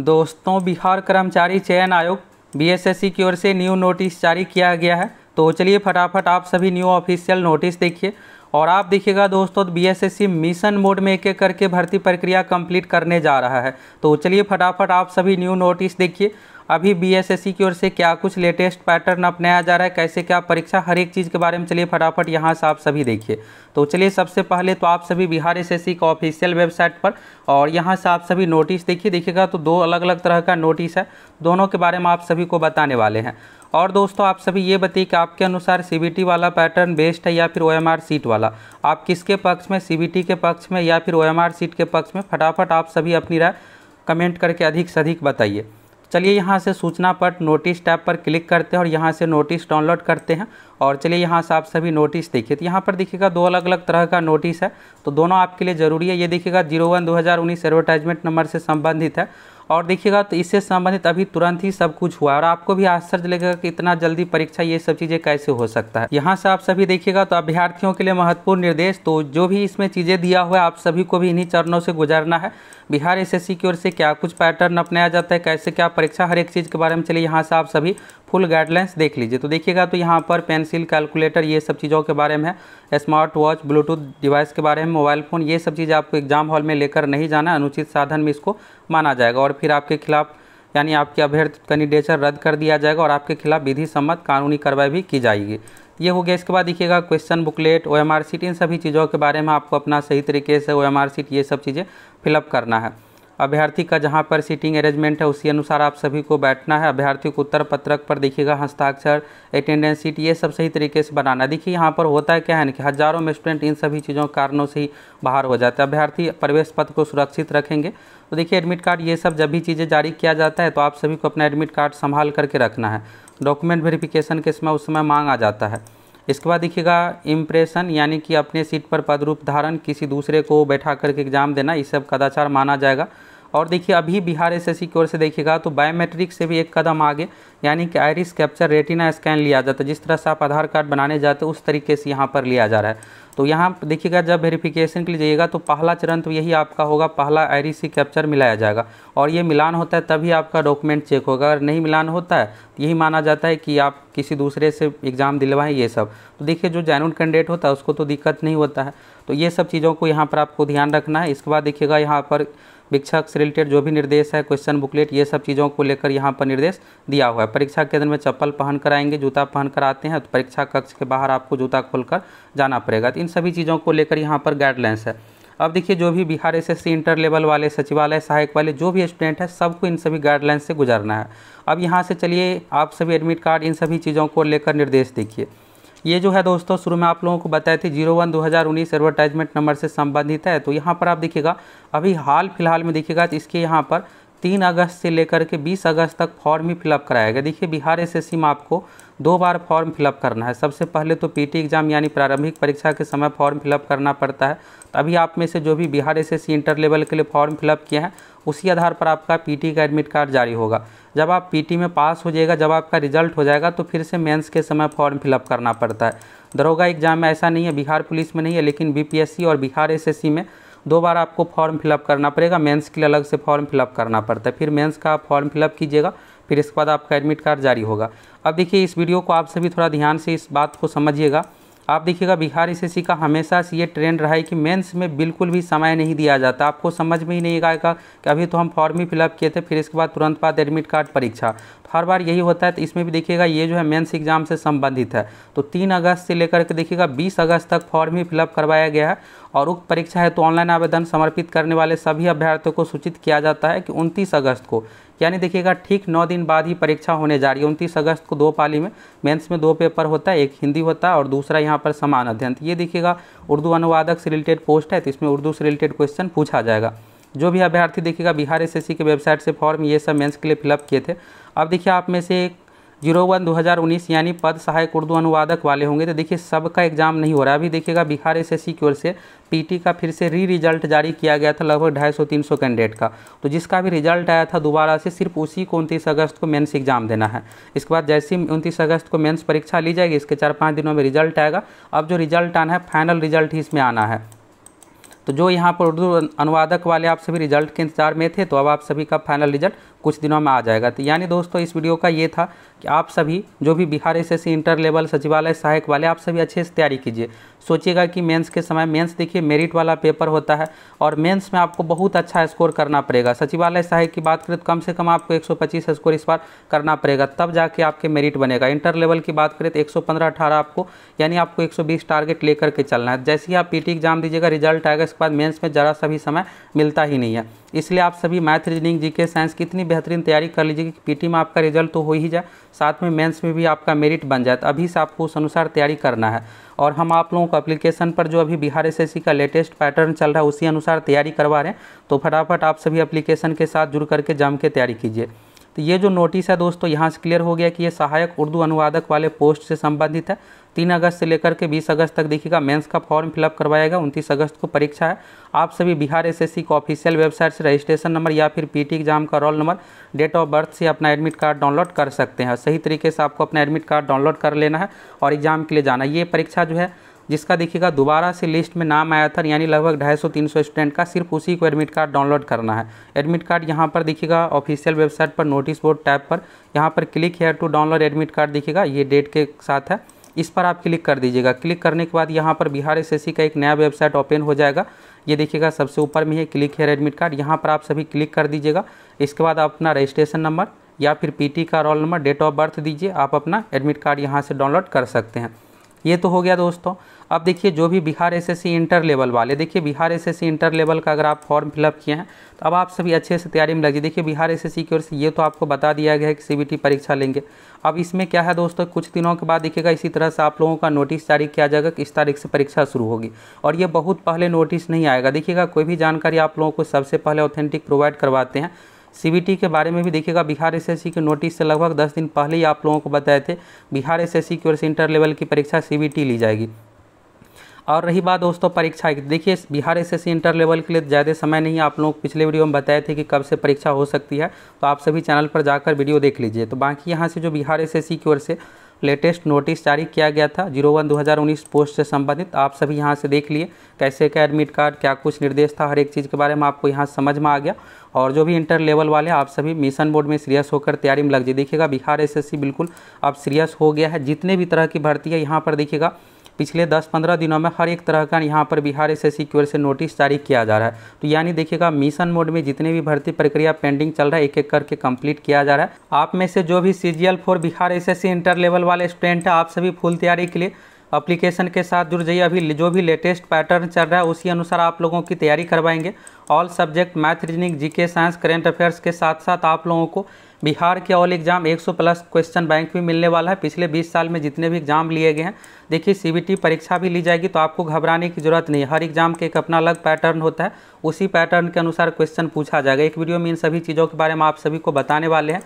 दोस्तों बिहार कर्मचारी चयन आयोग बीएसएससी की ओर से न्यू नोटिस जारी किया गया है तो चलिए फटाफट आप सभी न्यू ऑफिशियल नोटिस देखिए और आप देखिएगा दोस्तों बीएसएससी मिशन मोड में एक एक करके भर्ती प्रक्रिया कंप्लीट करने जा रहा है तो चलिए फटाफट आप सभी न्यू नोटिस देखिए अभी बीएसएससी की ओर से क्या कुछ लेटेस्ट पैटर्न अपनाया जा रहा है कैसे क्या परीक्षा हर एक चीज़ के बारे में चलिए फटाफट यहाँ से आप सभी देखिए तो चलिए सबसे पहले तो आप सभी बिहार एस एस का ऑफिशियल वेबसाइट पर और यहाँ से आप सभी नोटिस देखिए देखिएगा तो दो अलग अलग तरह का नोटिस है दोनों के बारे में आप सभी को बताने वाले हैं और दोस्तों आप सभी ये बताइए कि आपके अनुसार टी वाला पैटर्न बेस्ट है या फिर आर सीट वाला आप किसके पक्ष में टी के पक्ष में या फिर आर सीट के पक्ष में फटाफट आप सभी अपनी राय कमेंट करके अधिक से अधिक बताइए चलिए यहाँ से सूचना पट नोटिस टैब पर क्लिक करते हैं और यहाँ से नोटिस डाउनलोड करते हैं और चलिए यहाँ से आप सभी नोटिस देखिए तो यहाँ पर देखिएगा दो अलग अलग तरह का नोटिस है तो दोनों आपके लिए ज़रूरी है ये देखिएगा जीरो वन दो हज़ार उन्नीस एडवर्टाइजमेंट नंबर से संबंधित है और देखिएगा तो इससे संबंधित अभी तुरंत ही सब कुछ हुआ और आपको भी आश्चर्य लगेगा कि इतना जल्दी परीक्षा ये सब चीज़ें कैसे हो सकता है यहाँ से आप सभी देखिएगा तो अभ्यर्थियों के लिए महत्वपूर्ण निर्देश तो जो भी इसमें चीज़ें दिया हुआ है आप सभी को भी इन्हीं चरणों से गुजरना है बिहार एस की ओर से क्या कुछ पैटर्न अपनाया जाता है कैसे क्या परीक्षा हर एक चीज़ के बारे में चलिए यहाँ से आप सभी फुल गाइडलाइंस देख लीजिए तो देखिएगा तो यहाँ पर पेंसिल कैलकुलेटर ये सब चीज़ों के बारे में स्मार्ट वॉच ब्लूटूथ डिवाइस के बारे में मोबाइल फ़ोन ये सब चीज़ आपको एग्जाम हॉल में लेकर नहीं जाना अनुचित साधन में इसको माना जाएगा और फिर आपके खिलाफ़ यानी आपके अभ्यर्थ कैंडिडेचर रद्द कर दिया जाएगा और आपके खिलाफ विधि सम्मत कानूनी कार्रवाई भी की जाएगी ये हो गया इसके बाद देखिएगा question booklet O M R sheet इन सभी चीज़ों के बारे में आपको अपना सही तरीके से ओ एम आर सीट ये सब चीज़ें फिलअप करना है अभ्यर्थी का जहाँ पर सीटिंग अरेंजमेंट है उसी अनुसार आप सभी को बैठना है अभ्यर्थी को उत्तर पत्रक पर देखिएगा हस्ताक्षर अटेंडेंस सीट ये सब सही तरीके से बनाना देखिए यहाँ पर होता है क्या है ना कि हज़ारों में स्टूडेंट इन सभी चीज़ों के कारणों से ही बाहर हो जाते हैं अभ्यर्थी प्रवेश पत्र को सुरक्षित रखेंगे तो देखिए एडमिट कार्ड ये सब जब भी चीज़ें जारी किया जाता है तो आप सभी को अपना एडमिट कार्ड संभाल करके रखना है डॉक्यूमेंट वेरिफिकेशन के समय उस समय मांग आ जाता है इसके बाद देखिएगा इम्प्रेशन यानी कि अपने सीट पर पदरूप धारण किसी दूसरे को बैठा करके एग्जाम देना ये सब कदाचार माना जाएगा और देखिए अभी बिहार एस की ओर से देखिएगा तो बायोमेट्रिक से भी एक कदम आगे यानी कि आयरिस कैप्चर रेटिना स्कैन लिया जाता है जिस तरह से आप आधार कार्ड बनाने जाते उस तरीके से यहाँ पर लिया जा रहा है तो यहाँ देखिएगा जब वेरिफिकेशन के लिए जाइएगा तो पहला चरण तो यही आपका होगा पहला आयरिस सी कैप्चर मिलाया जाएगा और ये मिलान होता है तभी आपका डॉक्यूमेंट चेक होगा अगर नहीं मिलान होता है तो यही माना जाता है कि आप किसी दूसरे से एग्ज़ाम दिलवाएं ये सब तो देखिए जो जैन कैंडिडेट होता है उसको तो दिक्कत नहीं होता है तो ये सब चीज़ों को यहाँ पर आपको ध्यान रखना है इसके बाद देखिएगा यहाँ पर परीक्षा से रिलेटेड जो भी निर्देश है क्वेश्चन बुकलेट ये सब चीज़ों को लेकर यहाँ पर निर्देश दिया हुआ है परीक्षा केंद्र में चप्पल पहन कर आएंगे जूता पहन कर आते हैं तो परीक्षा कक्ष के बाहर आपको जूता खोल कर जाना पड़ेगा तो इन सभी चीज़ों को लेकर यहाँ पर गाइडलाइंस है अब देखिए जो भी बिहार एस इंटर लेवल वाले सचिवालय सहायक वाले जो भी स्टूडेंट है सबको इन सभी गाइडलाइंस से गुजरना है अब यहाँ से चलिए आप सभी एडमिट कार्ड इन सभी चीज़ों को लेकर निर्देश देखिए ये जो है दोस्तों शुरू में आप लोगों को बताए थे जीरो वन दो हज़ार उन्नीस एडवर्टाइजमेंट नंबर से संबंधित है तो यहाँ पर आप देखिएगा अभी हाल फिलहाल में देखिएगा तो इसके यहाँ पर तीन अगस्त से लेकर के बीस अगस्त तक फॉर्म ही फिलअप कराया गया देखिए बिहार एस में आपको दो बार फॉर्म फिलअप करना है सबसे पहले तो पी एग्जाम यानी प्रारंभिक परीक्षा के समय फॉर्म फिलअप करना पड़ता है तो अभी आप में से जो भी बिहार एस इंटर लेवल के लिए फॉर्म फिलअप किए हैं उसी आधार पर आपका पीटी का एडमिट कार्ड जारी होगा जब आप पीटी में पास हो जाएगा जब आपका रिजल्ट हो जाएगा तो फिर से मेंस के समय फॉर्म फिलअप करना पड़ता है दरोगा एग्जाम में ऐसा नहीं है बिहार पुलिस में नहीं है लेकिन बीपीएससी और बिहार एसएससी में दो बार आपको फॉर्म फिलअप करना पड़ेगा मेंस के लिए अलग से फॉर्म फिलअप करना पड़ता है फिर मेंस का आप फॉर्म फिलअप कीजिएगा फिर इसके बाद आपका एडमिट कार्ड जारी होगा अब देखिए इस वीडियो को आप सभी थोड़ा ध्यान से इस बात को समझिएगा आप देखिएगा बिहार एस एस का हमेशा से ये ट्रेंड रहा है कि मेंस में बिल्कुल भी समय नहीं दिया जाता आपको समझ में ही नहीं आएगा कि अभी तो हम फॉर्म ही फिलअप किए थे फिर इसके बाद तुरंत बाद एडमिट कार्ड परीक्षा तो हर बार यही होता है तो इसमें भी देखिएगा ये जो है मेंस एग्जाम से संबंधित है तो तीन अगस्त से लेकर के देखिएगा बीस अगस्त तक फॉर्म ही फिलअप करवाया गया है और उक्त परीक्षा है तो ऑनलाइन आवेदन समर्पित करने वाले सभी अभ्यर्थियों को सूचित किया जाता है कि उनतीस अगस्त को यानी देखिएगा ठीक नौ दिन बाद ही परीक्षा होने जा रही है उनतीस अगस्त को दो पाली में मेंस में दो पेपर होता है एक हिंदी होता है और दूसरा यहाँ पर समान अध्ययन तो ये देखिएगा उर्दू अनुवादक से रिलेटेड पोस्ट है तो इसमें उर्दू से रिलेटेड क्वेश्चन पूछा जाएगा जो भी अभ्यर्थी देखिएगा बिहार एस के वेबसाइट से फॉर्म ये सब मेन्स के लिए फिलअप किए थे अब देखिए आप में से जीरो वन दो हज़ार उन्नीस यानी पद सहायक उर्दू अनुवादक वाले होंगे तो देखिए सबका एग्जाम नहीं हो रहा है अभी देखिएगा बिहार एस एस की ओर से पीटी का फिर से री रिजल्ट जारी किया गया था लगभग ढाई सौ तीन सौ कैंडिडेट का तो जिसका भी रिजल्ट आया था दोबारा से सिर्फ उसी को उनतीस अगस्त को मेंस एग्जाम देना है इसके बाद जैसे ही उनतीस अगस्त को मेंस परीक्षा ली जाएगी इसके चार पाँच दिनों में रिजल्ट आएगा अब जो रिजल्ट आना है फाइनल रिजल्ट ही इसमें आना है तो जो यहाँ पर उर्दू अनुवादक वाले आप सभी रिजल्ट के इंतजार में थे तो अब आप सभी का फाइनल रिजल्ट कुछ दिनों में आ जाएगा तो यानी दोस्तों इस वीडियो का ये था कि आप सभी जो भी Bihar S S inter level सचिवालय सहायक वाले आप सभी अच्छे से तैयारी कीजिए सोचिएगा कि मेंस के समय मेंस देखिए मेरिट वाला पेपर होता है और मेंस में आपको बहुत अच्छा स्कोर करना पड़ेगा सचिवालय सहायक की बात करें तो कम से कम आपको 125 स्कोर इस बार करना पड़ेगा तब जाके आपके मेरिट बनेगा इंटर लेवल की बात करें तो एक सौ आपको यानी आपको 120 टारगेट लेकर के चलना है जैसे ही आप पी एग्जाम दीजिएगा रिजल्ट आएगा इसके बाद मेन्स में ज़रा सा भी समय मिलता ही नहीं है इसलिए आप सभी मैथ रीजनिंग जीके साइंस की इतनी बेहतरीन तैयारी कर लीजिए कि पीटी में आपका रिजल्ट तो हो ही जाए साथ में मेंस में भी आपका मेरिट बन जाए तो अभी से आपको उस अनुसार तैयारी करना है और हम आप लोगों को एप्लीकेशन पर जो अभी बिहार एस का लेटेस्ट पैटर्न चल रहा है उसी अनुसार तैयारी करवा रहे हैं तो फटाफट आप सभी अप्लीकेशन के साथ जुड़ करके जम के तैयारी कीजिए तो ये जो नोटिस है दोस्तों यहाँ से क्लियर हो गया कि ये सहायक उर्दू अनुवादक वाले पोस्ट से संबंधित है तीन अगस्त से लेकर के बीस अगस्त तक देखिएगा मेंस का फॉर्म फिलअप करवाएगा उनतीस अगस्त को परीक्षा है आप सभी बिहार एसएससी को ऑफिशियल वेबसाइट से रजिस्ट्रेशन नंबर या फिर पीटी एग्जाम का roll number date of birth से अपना एडमिट कार्ड डाउनलोड कर सकते हैं सही तरीके से आपको अपना एडमिट कार्ड डाउनलोड कर लेना है और एग्ज़ाम के लिए जाना ये परीक्षा जो है जिसका देखिएगा दोबारा से लिस्ट में नाम आया था यानी लगभग ढाई सौ तीन सौ स्टूडेंट का सिर्फ उसी को एडमिट कार्ड डाउनलोड करना है एडमिट कार्ड यहाँ पर देखिएगा ऑफिशियल वेबसाइट पर नोटिस बोर्ड टैब पर यहाँ पर click here to download admit card देखिएगा ये डेट के साथ है इस पर आप क्लिक कर दीजिएगा क्लिक करने के बाद यहाँ पर बिहार एस का एक नया वेबसाइट ओपन हो जाएगा ये देखिएगा सबसे ऊपर में है क्लिक हेयर एडमिट कार्ड यहाँ पर आप सभी क्लिक कर दीजिएगा इसके बाद आप अपना रजिस्ट्रेशन नंबर या फिर पीटी का roll number date of birth दीजिए आप अपना एडमिट कार्ड यहाँ से डाउनलोड कर सकते हैं ये तो हो गया दोस्तों अब देखिए जो भी बिहार एसएससी इंटर लेवल वाले देखिए बिहार एसएससी इंटर लेवल का अगर आप फॉर्म फिलअप किए हैं तो अब आप सभी अच्छे से तैयारी में लग जाइए देखिए बिहार एसएससी की ओर से ये तो आपको बता दिया गया है कि सी परीक्षा लेंगे अब इसमें क्या है दोस्तों कुछ दिनों के बाद देखिएगा इसी तरह से आप लोगों का नोटिस जारी किया जाएगा कि इस तारीख से परीक्षा शुरू होगी और ये बहुत पहले नोटिस नहीं आएगा देखिएगा कोई भी जानकारी आप लोगों को सबसे पहले ऑथेंटिक प्रोवाइड करवाते हैं सी के बारे में भी देखिएगा बिहार एसएससी के नोटिस से लगभग दस दिन पहले ही आप लोगों को बताए थे बिहार एसएससी की ओर से इंटर लेवल की परीक्षा सी ली जाएगी और रही बात दोस्तों परीक्षा की देखिए बिहार एस इंटर लेवल के लिए ज़्यादा समय नहीं आप लोग पिछले वीडियो में बताए थे कि कब से परीक्षा हो सकती है तो आप सभी चैनल पर जाकर वीडियो देख लीजिए तो बाकी यहाँ से जो बिहार एस की ओर से लेटेस्ट नोटिस जारी किया गया था जीरो वन दो हज़ार उन्नीस पोस्ट से संबंधित आप सभी यहाँ से देख लिए कैसे क्या एडमिट कार्ड क्या कुछ निर्देश था हर एक चीज़ के बारे में आपको यहाँ समझ में आ गया और जो भी इंटर लेवल वाले आप सभी मिशन बोर्ड में सीरियस होकर तैयारी में लग जाइए देखिएगा बिहार एसएससी बिल्कुल अब सीरियस हो गया है जितने भी तरह की भर्ती है यहाँ पर देखिएगा पिछले 10-15 दिनों में हर एक तरह का यहाँ पर बिहार एस एस से नोटिस जारी किया जा रहा है तो यानी देखिएगा मिशन मोड में जितने भी भर्ती प्रक्रिया पेंडिंग चल रहा है एक एक करके कंप्लीट किया जा रहा है आप में से जो भी C G Bihar S S inter level वाले स्टूडेंट हैं आप सभी फुल तैयारी के लिए अप्लीकेशन के साथ जुड़ जाइए अभी जो भी लेटेस्ट पैटर्न चल रहा है उसी अनुसार आप लोगों की तैयारी करवाएंगे all subject math reasoning GK science current affairs के साथ साथ आप लोगों को बिहार के all exam 100 plus question bank भी मिलने वाला है पिछले 20 साल में जितने भी एग्जाम लिए गए हैं देखिए सीबीटी परीक्षा भी ली जाएगी तो आपको घबराने की जरूरत नहीं हर एग्जाम के एक अपना अलग पैटर्न होता है उसी पैटर्न के अनुसार क्वेश्चन पूछा जाएगा एक वीडियो में इन सभी चीज़ों के बारे में आप सभी को बताने वाले हैं